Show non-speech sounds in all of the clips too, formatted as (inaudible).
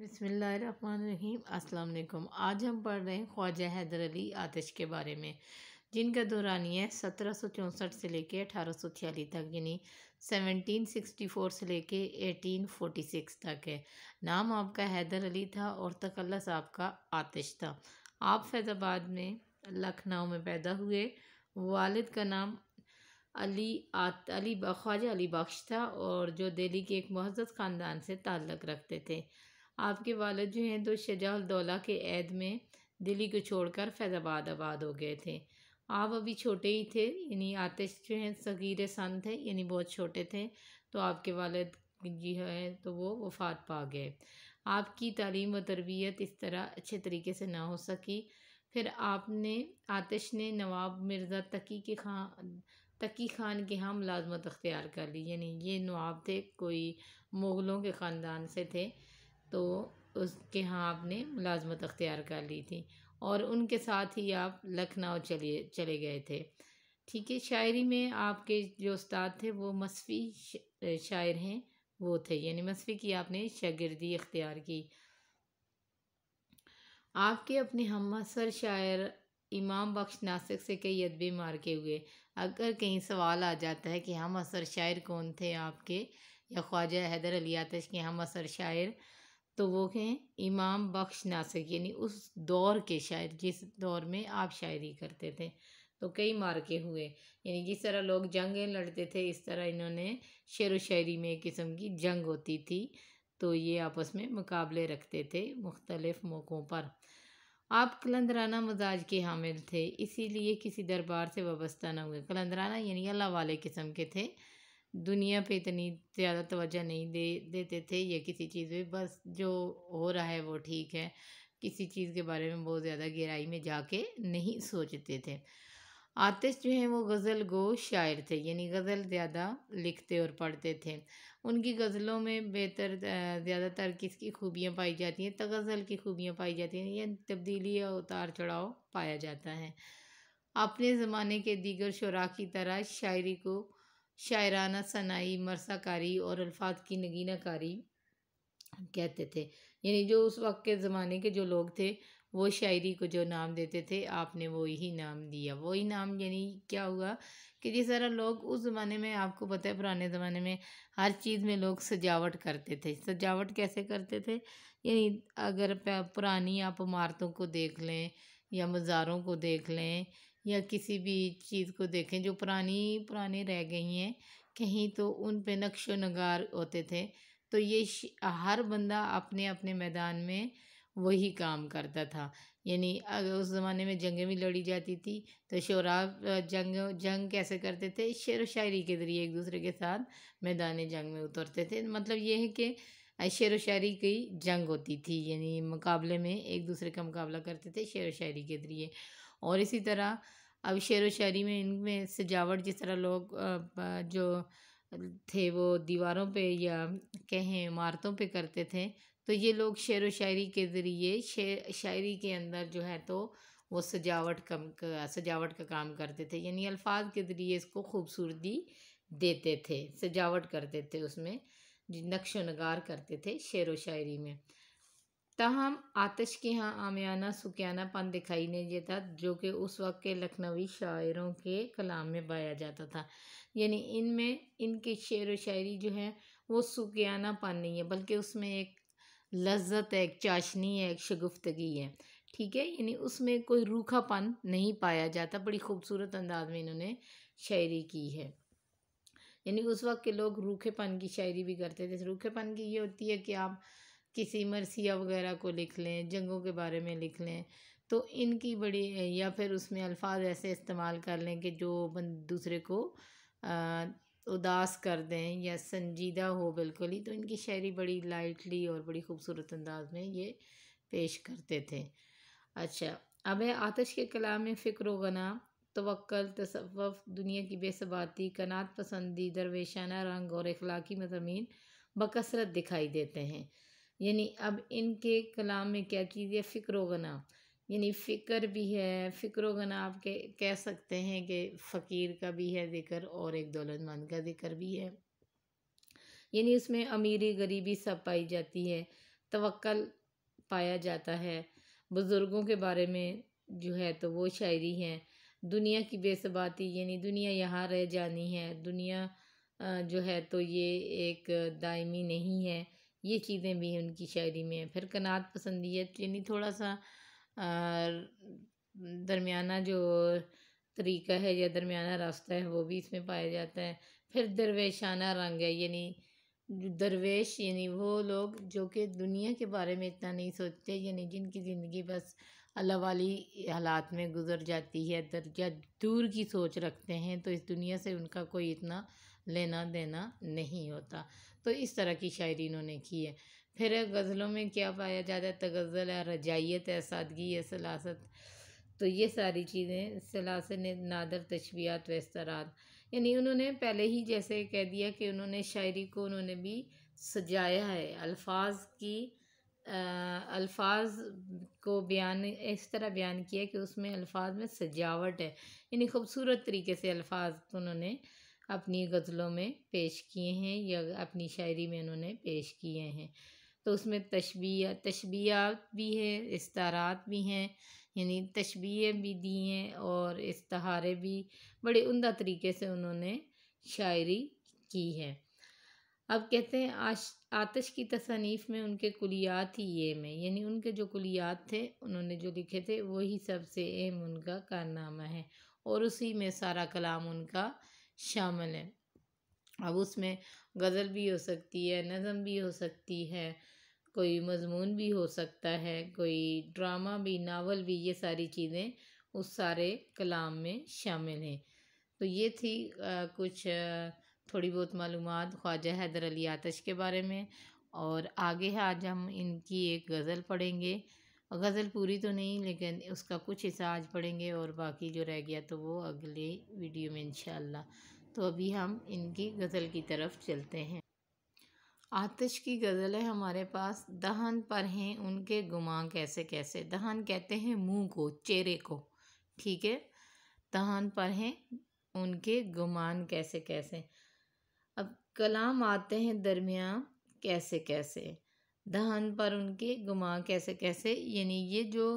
बसमीम वालेकुम आज हम पढ़ रहे हैं ख्वाजा हैदर अली आतिश के बारे में जिनका दौरानिया सत्रह सौ चौंसठ से लेके अठारह सौ छियालीस तक यानी सेवनटीन सिक्सटी फोर से लेके एटीन फोटी सिक्स तक है नाम आपका हैदर अली था और तकल्लस आपका आतिश था आप फैज़ाबाद में लखनऊ में पैदा हुए वालिद का नाम अली आत अली ख्वाजा अली बख्श था और जो दिल्ली के एक महजत ख़ानदान से ताल्लक़ रखते थे आपके वालद जो हैं तो शजाउलदौला के ऐद में दिल्ली को छोड़कर फैज़ाबाद आबाद हो गए थे आप अभी छोटे ही थे यानी आतिश जो हैं सगीर सन थे यानी बहुत छोटे थे तो आपके वालद जी हैं तो वो वफात पा गए आपकी तालीम व तरबियत इस तरह अच्छे तरीके से ना हो सकी फिर आपने आतिश ने नवाब मिर्ज़ा तकी के खान तकी खान के यहाँ मुलाजमत अख्तियार कर ली यानी ये नवाब थे कोई मुग़लों के ख़ानदान से थे तो उसके यहाँ आपने मुलाजमत अख्तियार कर ली थी और उनके साथ ही आप लखनऊ चलिए चले गए थे ठीक है शायरी में आपके जो उस्ताद थे वो मसफ़ी शायर हैं वो थे यानी मसफ़ी की आपने शागिर्दी अख्तियार की आपके अपने हम असर शायर इमाम बख्श नासिक से कई अदबे मार के हुए अगर कहीं सवाल आ जाता है कि हम असर शायर कौन थे आपके या ख्वाजा हैदर अली आतश के हम असर शायर तो वो हैं इमाम बख्श नासिर यानी उस दौर के शायर जिस दौर में आप शायरी करते थे तो कई मार्के हुए यानी जिस तरह लोग जंगें लड़ते थे इस तरह इन्होंने शेर व शायरी में एक किस्म की जंग होती थी तो ये आपस में मुकाबले रखते थे मुख्तलफ़ मौक़ों पर आप कलंदराना मजाज के हामिल थे इसीलिए किसी दरबार से वाबस्ता ना हुए कलंदराना यानी अल्लाह वाले किस्म के थे दुनिया पे इतनी ज़्यादा तवज्जो नहीं दे देते थे या किसी चीज़ पे बस जो हो रहा है वो ठीक है किसी चीज़ के बारे में बहुत ज़्यादा गहराई में जाके नहीं सोचते थे आतिश जो हैं वो गज़ल गो शायर थे यानी गज़ल ज़्यादा लिखते और पढ़ते थे उनकी गज़लों में बेहतर ज़्यादातर किसकी खूबियाँ पाई जाती हैं तगज़ल तो की खूबियाँ पाई जाती हैं या तब्दीली या उतार चढ़ाव पाया जाता है अपने ज़माने के दीगर शुरा की तरह शायरी को शायराना सनाई मरसाकारी और अल्फाज की नगीनाकारी कहते थे यानी जो उस वक्त के ज़माने के जो लोग थे वो शायरी को जो नाम देते थे आपने वो नाम दिया वही नाम यानी क्या हुआ कि जिस तरह लोग उस ज़माने में आपको पता है पुराने ज़माने में हर चीज़ में लोग सजावट करते थे सजावट कैसे करते थे यानी अगर पुरानी आप इमारतों को देख लें या मज़ारों को देख लें या किसी भी चीज़ को देखें जो पुरानी पुराने रह गई हैं कहीं तो उन पे नक्श नगार होते थे तो ये हर बंदा अपने अपने मैदान में वही काम करता था यानी अगर उस ज़माने में जंगें भी लड़ी जाती थी तो शोरा जंग जंग कैसे करते थे शेर व शायरी के ज़रिए एक दूसरे के साथ मैदान जंग में उतरते थे मतलब ये है कि शेर व शायरी की जंग होती थी यानी मुकाबले में एक दूसरे का मुकाबला करते थे शेर व शायरी के ज़रिए और इसी तरह अब शेर व शायरी में इनमें सजावट जिस तरह लोग जो थे वो दीवारों पे या कहें इमारतों पे करते थे तो ये लोग शेर व शायरी के ज़रिए शेर शायरी के अंदर जो है तो वो सजावट कम सजावट का काम करते थे यानी अल्फाज के ज़रिए इसको खूबसूरती देते थे सजावट करते थे उसमें नक्श नगार करते थे शेर व शायरी में तहम आतिश के यहाँ आमियाना सुकियाना पन दिखाई नहीं देता जो कि उस वक्त के लखनवी शायरों के कलाम में पाया जाता था यानी इनमें इनके शेर व शायरी जो है वो सुकियाना पन नहीं है बल्कि उसमें एक लज्जत है एक चाशनी है एक शगुफ्तगी है ठीक है यानी उसमें कोई रूखापन नहीं पाया जाता बड़ी खूबसूरत अंदाज में इन्होंने शायरी की है यानी उस वक्त के लोग रूखेपन की शायरी भी करते थे रूखेपन की ये होती है कि आप किसी मरसिया वगैरह को लिख लें जंगों के बारे में लिख लें तो इनकी बड़ी या फिर उसमें अल्फाज ऐसे इस्तेमाल कर लें कि जो दूसरे को आ, उदास कर दें या संजीदा हो बिल्कुल ही तो इनकी शायरी बड़ी लाइटली और बड़ी खूबसूरत अंदाज में ये पेश करते थे अच्छा अब है आतश के कलाम में फ़िक्र गना तवक्ल तसवफ़ दुनिया की बेसबाती कनात पसंदी दरवेशाना रंग और अखलाकी मजामी बकसरत दिखाई देते हैं यानी अब इनके कलाम में क्या है फ़िक्र गना यानी फ़िक्र भी है फ़िक्र गना आप के, कह सकते हैं कि फ़कीर का भी है ज़िक्र और एक दौलतमंद का ज़िक्र भी है यानी उसमें अमीरी गरीबी सब पाई जाती है तवक्ल पाया जाता है बुज़ुर्गों के बारे में जो है तो वो शायरी है दुनिया की बेसबाती यानी दुनिया यहाँ रह जानी है दुनिया जो है तो ये एक दायमी नहीं है ये चीज़ें भी उनकी शायरी में फिर कनात पसंदीत यानी थोड़ा सा दरमियाना जो तरीका है या दरमियाना रास्ता है वो भी इसमें पाया जाता है फिर दरवेशाना रंग है यानी दरवेश यानी वो लोग जो कि दुनिया के बारे में इतना नहीं सोचते यानी जिनकी ज़िंदगी बस अल्लाह वाली हालात में गुजर जाती है दर्जा दूर की सोच रखते हैं तो इस दुनिया से उनका कोई इतना लेना देना नहीं होता तो इस तरह की शायरी इन्होंने की है फिर गज़लों में क्या पाया जाता है तगज़ल है रजाइत है सादगी है सलासत तो ये सारी चीज़ें सलासत ने नादर तशबियात व इसतरात यानी उन्होंने पहले ही जैसे कह दिया कि उन्होंने शायरी को उन्होंने भी सजाया है अल्फाज की अल्फाज को बयान इस तरह बयान किया कि उसमें अल्फाज में सजावट है यानी खूबसूरत तरीके से अल्फाज को उन्होंने अपनी गज़लों में पेश किए हैं या अपनी शायरी में उन्होंने पेश किए हैं तो उसमें तशबिया तशबियात भी है इस्तारात भी हैं यानी तशबीय भी दी हैं और इस्तारे भी बड़े उमदा तरीके से उन्होंने शायरी की है अब कहते हैं आश आतश की तसनीफ़ में उनके कुलियात ही ये में यानी उनके जो कुलियात थे उन्होंने जो लिखे थे वही सबसे एम उनका कारनामा है और उसी में सारा कलाम उनका शामिल है अब उसमें गज़ल भी हो सकती है नज़म भी हो सकती है कोई मजमून भी हो सकता है कोई ड्रामा भी नावल भी ये सारी चीज़ें उस सारे कलाम में शामिल हैं तो ये थी आ, कुछ थोड़ी बहुत मालूम ख्वाजा हैदर अली आतश के बारे में और आगे आज हम इनकी एक गज़ल पढ़ेंगे गज़ल पूरी तो नहीं लेकिन उसका कुछ हिस्सा आज पढ़ेंगे और बाकी जो रह गया तो वो अगले वीडियो में इंशाल्लाह तो अभी हम इनकी गज़ल की तरफ चलते हैं आतिश की गज़ल है हमारे पास दहन पर हैं उनके गुमान कैसे कैसे दहन कहते हैं मुंह को चेहरे को ठीक है दहन पर हैं उनके गुमान कैसे कैसे अब कलाम आते हैं दरमिया कैसे कैसे दहन पर उनके गुमा कैसे कैसे यानी ये जो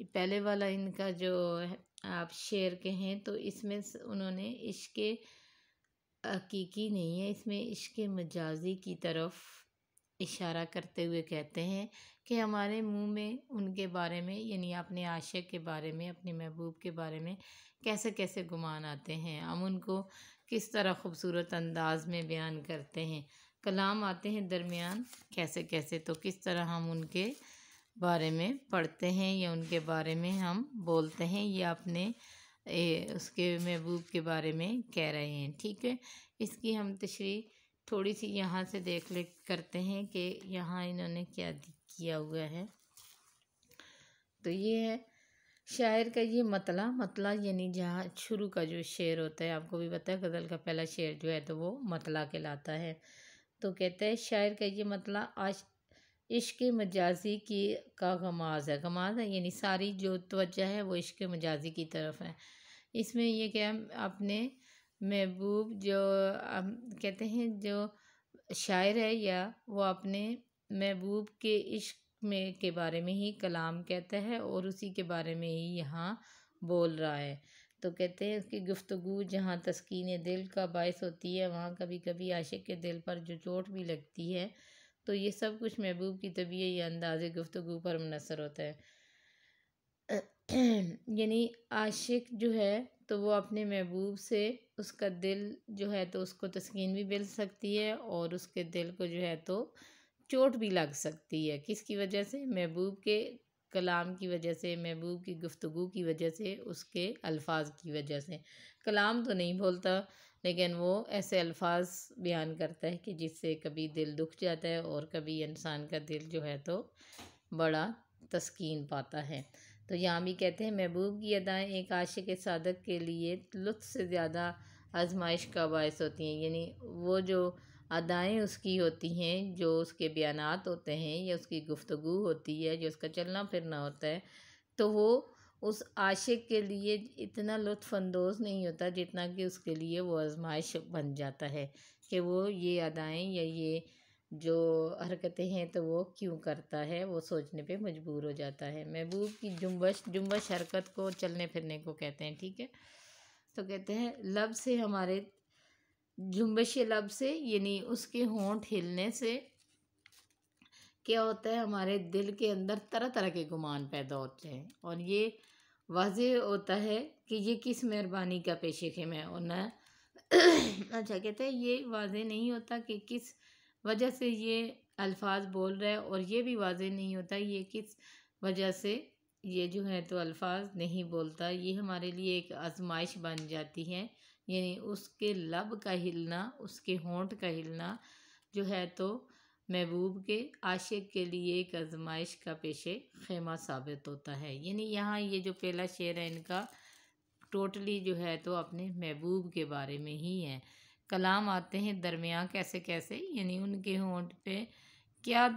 पहले वाला इनका जो आप शेर के हैं तो इसमें उन्होंने इश्क हकीकी नहीं है इसमें इश्क मजाजी की तरफ इशारा करते हुए कहते हैं कि हमारे मुंह में उनके बारे में यानी अपने आशिक के बारे में अपने महबूब के बारे में कैसे कैसे गुमान आते हैं हम उनको किस तरह खूबसूरत अंदाज में बयान करते हैं कलाम आते हैं दरमियान कैसे कैसे तो किस तरह हम उनके बारे में पढ़ते हैं या उनके बारे में हम बोलते हैं या अपने ए, उसके महबूब के बारे में कह रहे हैं ठीक है इसकी हम तशरी थोड़ी सी यहाँ से देख ले करते हैं कि यहाँ इन्होंने क्या किया हुआ है तो ये है शायर का ये मतला मतला यानी जहाँ शुरू का जो शेर होता है आपको भी पता है गज़ल का पहला शेर जो है तो वो मतला कहलाता है तो कहते हैं शायर का ये मतलब आश इश्क मजाजी की का गमाज है गमाज है यानी सारी जो तवज्जह है वो इश्क मजाजी की तरफ है इसमें यह क्या अपने महबूब जो कहते हैं जो शायर है या वो अपने महबूब के इश्क में के बारे में ही कलाम कहता है और उसी के बारे में ही यहाँ बोल रहा है तो कहते हैं उसकी गुफ्तु जहाँ तस्किन दिल का बायस होती है वहाँ कभी कभी आशिक के दिल पर जो चोट भी लगती है तो ये सब कुछ महबूब की तबीयत या अंदाज गुफ्तु पर मुनसर होता है (clears throat) यानी आशिक जो है तो वो अपने महबूब से उसका दिल जो है तो उसको तस्किन भी मिल सकती है और उसके दिल को जो है तो चोट भी लग सकती है किसकी वजह से महबूब के कलाम की वजह से महबूब की गुफ्तु की वजह से उसके अल्फाज की वजह से कलाम तो नहीं बोलता लेकिन वो ऐसे अल्फाज बयान करता है कि जिससे कभी दिल दुख जाता है और कभी इंसान का दिल जो है तो बड़ा तस्कीन पाता है तो यहाँ भी कहते हैं महबूब की अदाएँ एक के सादक के लिए लुत्फ से ज़्यादा आजमाइश का बायस होती हैं यानी वो जो अदाएँ उसकी होती हैं जो उसके बयान होते हैं या उसकी गुफ्तु होती है जो उसका चलना फिरना होता है तो वो उस आशिक के लिए इतना लुफानंदोज़ नहीं होता जितना कि उसके लिए वो आजमाइश बन जाता है कि वो ये अदाएँ या ये जो हरकतें हैं तो वो क्यों करता है वो सोचने पे मजबूर हो जाता है महबूब की जुम्बश जुम्बश हरकत को चलने फिरने को कहते हैं ठीक है तो कहते हैं लब से हमारे जुम्बश लब से यानी उसके होंठ हिलने से क्या होता है हमारे दिल के अंदर तरह तरह के गुमान पैदा होते हैं और ये वाज होता है कि ये किस मेहरबानी का पेशे खेम है और ना (clears throat) अच्छा कहते हैं ये वाज नहीं होता कि किस वजह से ये अल्फाज बोल रहा है और ये भी वाज नहीं होता ये किस वजह से ये जो है तो अल्फाज नहीं बोलता ये हमारे लिए एक आजमाइश बन जाती है यानी उसके लब का हिलना उसके होंठ का हिलना जो है तो महबूब के आशिक के लिए एक आजमाइश का पेशे खेमा साबित होता है यानी यहाँ ये जो पहला शेर है इनका टोटली जो है तो अपने महबूब के बारे में ही है कलाम आते हैं दरमिया कैसे कैसे यानी उनके होंठ पे क्या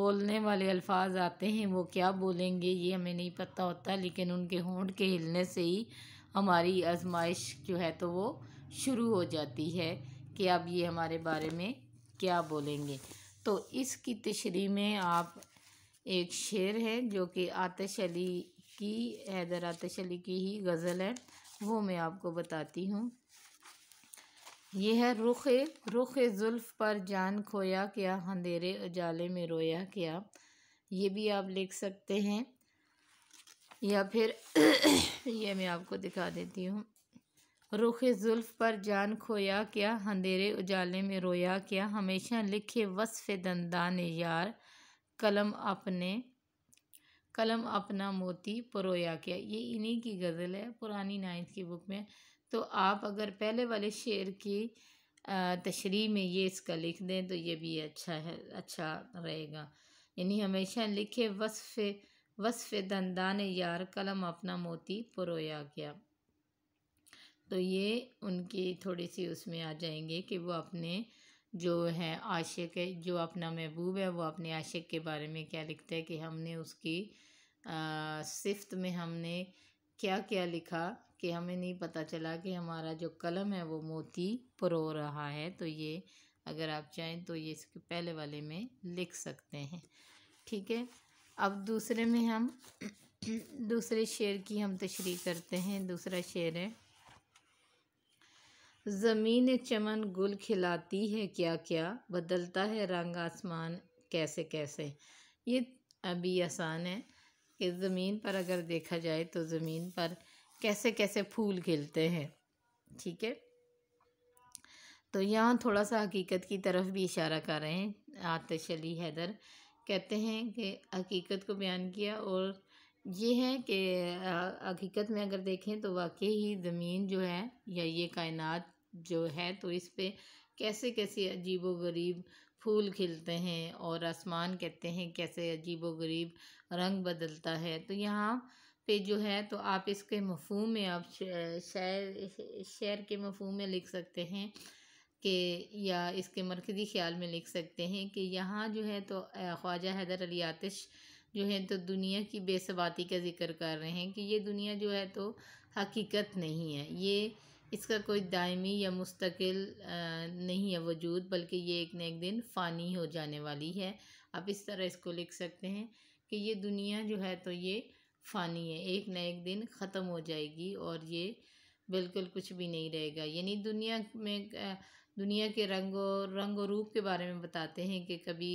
बोलने वाले अल्फाज आते हैं वो क्या बोलेंगे ये हमें नहीं पता होता लेकिन उनके होंठ के हिलने से ही हमारी आजमाइश जो है तो वो शुरू हो जाती है कि अब ये हमारे बारे में क्या बोलेंगे तो इसकी तशरी में आप एक शेर है जो कि आतिश अली की हैदर आतिश अली की ही गज़ल है वो मैं आपको बताती हूँ यह है रुख रुख जुल्फ़ पर जान खोया क्या अंधेरे उजाले में रोया क्या ये भी आप लिख सकते हैं या फिर (clears throat) ये मैं आपको दिखा देती हूँ रुख जुल्फ पर जान खोया क्या अंधेरे उजाले में रोया क्या हमेशा लिखे वसफ़ ने यार कलम अपने कलम अपना मोती परोया क्या ये इन्हीं की गज़ल है पुरानी नाइन्थ की बुक में तो आप अगर पहले वाले शेर की तशरी में ये इसका लिख दें तो ये भी अच्छा है अच्छा रहेगा यानी हमेशा लिखे वसफ़ वसफ़ ने यार कलम अपना मोती परोया गया तो ये उनकी थोड़ी सी उसमें आ जाएंगे कि वो अपने जो है आशिक है जो अपना महबूब है वो अपने आशिक के बारे में क्या लिखता है कि हमने उसकी सिफ्त में हमने क्या क्या लिखा कि हमें नहीं पता चला कि हमारा जो कलम है वो मोती परो रहा है तो ये अगर आप चाहें तो ये इसके पहले वाले में लिख सकते हैं ठीक है अब दूसरे में हम दूसरे शेर की हम तशरी करते हैं दूसरा शेर है ज़मीन चमन गुल खिलाती है क्या क्या बदलता है रंग आसमान कैसे कैसे ये अभी आसान है कि ज़मीन पर अगर देखा जाए तो ज़मीन पर कैसे कैसे फूल खिलते हैं ठीक है तो यहाँ थोड़ा सा हकीकत की तरफ भी इशारा कर रहे हैं आतशली हैदर कहते हैं कि हकीकत को बयान किया और ये है कि हकीकत में अगर देखें तो वाकई ही ज़मीन जो है या ये कायनात जो है तो इस पर कैसे कैसे अजीब व गरीब फूल खिलते हैं और आसमान कहते हैं कैसे अजीब व गरीब रंग बदलता है तो यहाँ पे जो है तो आप इसके मफहम में आप शेर शेर के मफहम में लिख सकते हैं के या इसके मरकज़ी ख्याल में लिख सकते हैं कि यहाँ जो है तो ख्वाजा हैदर अली आतिश जो है तो दुनिया की बेसबाती का जिक्र कर रहे हैं कि ये दुनिया जो है तो हकीकत नहीं है ये इसका कोई दायमी या मुस्तकिल नहीं है वजूद बल्कि ये एक न एक दिन फ़ानी हो जाने वाली है आप इस तरह इसको लिख सकते हैं कि ये दुनिया जो है तो ये फ़ानी है एक न एक दिन ख़त्म हो जाएगी और ये बिल्कुल कुछ भी नहीं रहेगा यानी दुनिया में दुनिया के रंग और रंग और रूप के बारे में बताते हैं कि कभी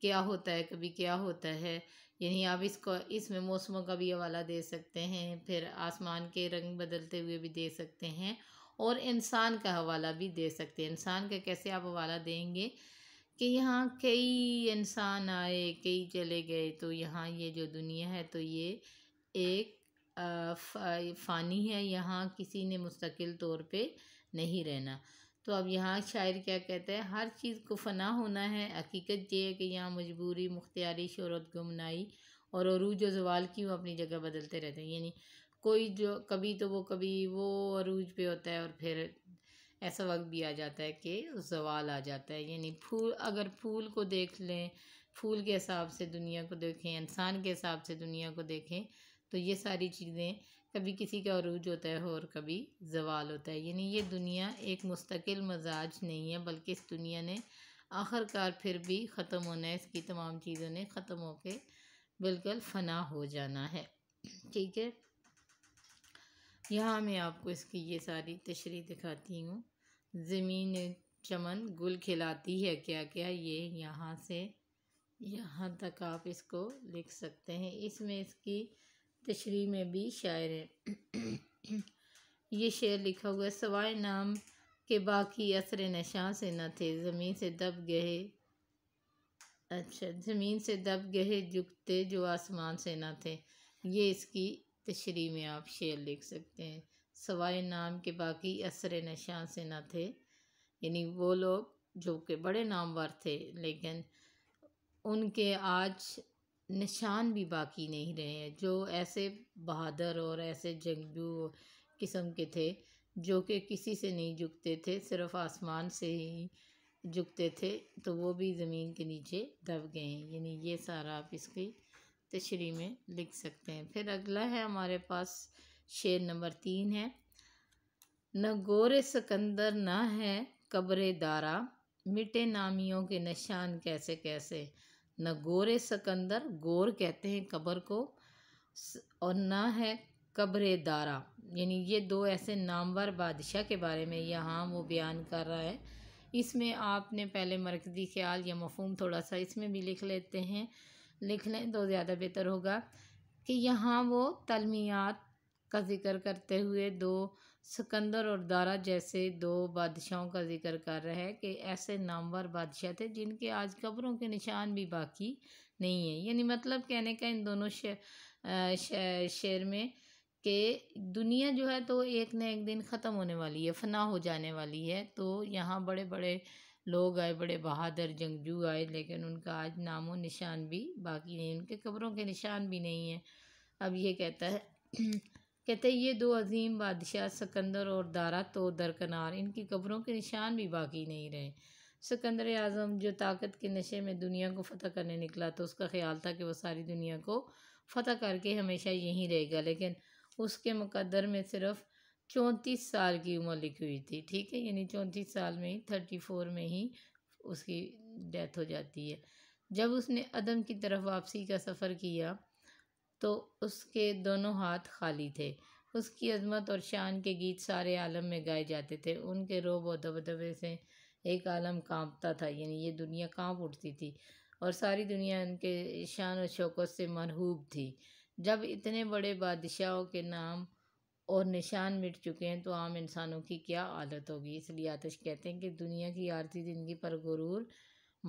क्या होता है कभी क्या होता है यानी आप इसको इसमें मौसमों का भी हवाला दे सकते हैं फिर आसमान के रंग बदलते हुए भी दे सकते हैं और इंसान का हवाला भी दे सकते हैं इंसान का कैसे आप हवाला देंगे कि यहाँ कई इंसान आए कई चले गए तो यहाँ ये जो दुनिया है तो ये एक फ़ानी है यहाँ किसी ने मुस्तकिल तौर पे नहीं रहना तो अब यहाँ शायर क्या कहते हैं हर चीज़ को फना होना है हकीकत ये है कि यहाँ मजबूरी मुख्तियारी शहरत गुमनाई और अरूज और जवाल की वो अपनी जगह बदलते रहते हैं यानी कोई जो कभी तो वो कभी वो अरूज पे होता है और फिर ऐसा वक्त भी आ जाता है कि जवाल आ जाता है यानी फूल अगर फूल को देख लें फूल के हिसाब से दुनिया को देखें इंसान के हिसाब से दुनिया को देखें तो ये सारी चीज़ें कभी किसी का अरूज होता है और कभी जवाल होता है यानी ये दुनिया एक मुस्तकिल मजाज नहीं है बल्कि इस दुनिया ने आखिरकार फिर भी ख़त्म होना है इसकी तमाम चीज़ों ने ख़त्म के बिल्कुल फना हो जाना है ठीक है यहाँ मैं आपको इसकी ये सारी तशरी दिखाती हूँ ज़मीन चमन गुल खिलाती है क्या क्या ये यहाँ से यहाँ तक आप इसको लिख सकते हैं इसमें इसकी तशरी में भी शायर हैं (clears throat) ये शेर लिखा हुआ है सवाए नाम के बाकी असर नशा से न थे ज़मीन से दब गए अच्छा ज़मीन से दब गए जुगते जो आसमान से न थे ये इसकी तशरी में आप शेर लिख सकते हैं सवाए नाम के बाकी असर नशा से न थे यानी वो लोग जो के बड़े नामवर थे लेकिन उनके आज निशान भी बाकी नहीं रहे हैं जो ऐसे बहादुर और ऐसे जंगजू किस्म के थे जो कि किसी से नहीं झुकते थे सिर्फ आसमान से ही झुकते थे तो वो भी ज़मीन के नीचे दब गए हैं यानी ये सारा आप इसकी तशरी में लिख सकते हैं फिर अगला है हमारे पास शेर नंबर तीन है न गोरे सिकंदर ना है कब्र दारा मिटे नामियों के निशान कैसे कैसे न गोरे सकंदर गोर कहते हैं कबर को और न है कब्र दारा यानी ये दो ऐसे नामवर बादशाह के बारे में यहाँ वो बयान कर रहा है इसमें आपने पहले मरकज़ी ख्याल या मफहम थोड़ा सा इसमें भी लिख लेते हैं लिख लें तो ज़्यादा बेहतर होगा कि यहाँ वो तलमियात का ज़िक्र करते हुए दो सिकंदर और दारा जैसे दो बादशाहों का जिक्र कर रहा है कि ऐसे नामवर बादशाह थे जिनके आज कब्रों के निशान भी बाकी नहीं है यानी मतलब कहने का इन दोनों शेर शेर में कि दुनिया जो है तो एक न एक दिन ख़त्म होने वाली है फना हो जाने वाली है तो यहाँ बड़े बड़े लोग आए बड़े बहादुर जंगजू आए लेकिन उनका आज नामो निशान भी बाकी नहीं उनके कब्रों के निशान भी नहीं है अब ये कहता है कहते ये दो अजीम बादशाह सिकंदर और दारा तो दरकनार इनकी कब्रों के निशान भी बाकी नहीं रहे सिकंदर आज़म जो ताकत के नशे में दुनिया को फ़तह करने निकला तो उसका ख्याल था कि वह सारी दुनिया को फ़तह करके हमेशा यहीं रहेगा लेकिन उसके मुकदर में सिर्फ चौंतीस साल की उम्र लिखी हुई थी ठीक है यानी चौंतीस साल में ही थर्टी फोर में ही उसकी डेथ हो जाती है जब उसने अदम की तरफ वापसी का सफ़र किया तो उसके दोनों हाथ खाली थे उसकी अजमत और शान के गीत सारे आलम में गाए जाते थे उनके रोब और दबदबे से एक आलम कांपता था यानी ये दुनिया कांप उठती थी और सारी दुनिया उनके शान और शौकत से मरहूब थी जब इतने बड़े बादशाहों के नाम और निशान मिट चुके हैं तो आम इंसानों की क्या आदत होगी इसलिए आतश कहते हैं कि दुनिया की आरती ज़िंदगी पर गुरूर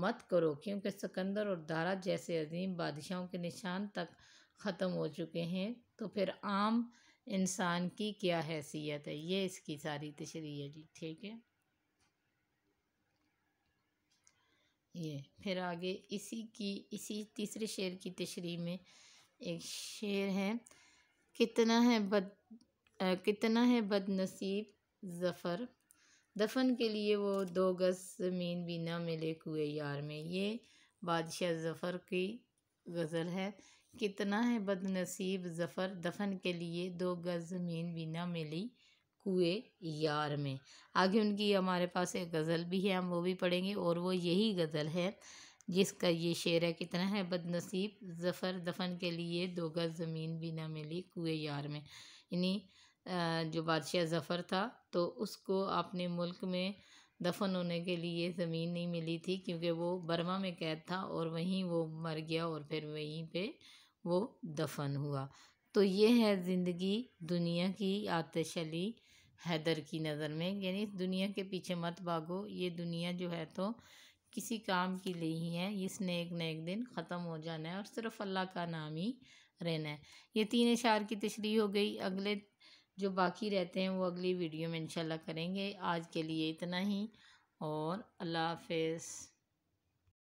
मत करो क्योंकि सिकंदर और दारा जैसे अजीम बादशाहों के निशान तक ख़त्म हो चुके हैं तो फिर आम इंसान की क्या हैसियत है ये इसकी सारी तशरी है जी ठीक है ये फिर आगे इसी की इसी तीसरे शेर की तशरी में एक शेर है कितना है बद आ, कितना है बदनसीब ज़फ़र दफन के लिए वो दो गज़ ज़मीन भी ना मिले कुए यार में ये बादशाह ज़फ़र की गज़ल है कितना है बदनसीब ज़फ़र दफन के लिए दो गज़ ज़मीन भी ना मिली कुए यार में आगे उनकी हमारे पास एक गज़ल भी है हम वो भी पढ़ेंगे और वो यही गज़ल है जिसका ये शेर है कितना है बदनसीब ज़फ़र दफन के लिए दो गज़ ज़मीन भी ना मिली कुए यार में यानी जो बादशाह ज़फ़र था तो उसको अपने मुल्क में दफन होने के लिए ज़मीन नहीं मिली थी क्योंकि वो बर्मा में कैद था और वहीं वो मर गया और फिर वहीं पे वो दफन हुआ तो ये है ज़िंदगी दुनिया की आतशली हैदर की नज़र में यानी दुनिया के पीछे मत भागो ये दुनिया जो है तो किसी काम की लिए ही है इसने एक न एक दिन ख़त्म हो जाना है और सिर्फ अल्लाह का नाम ही रहना है ये तीन इशार की तशरी हो गई अगले जो बाकी रहते हैं वो अगली वीडियो में इंशाल्लाह करेंगे आज के लिए इतना ही और अल्लाह हाफिज़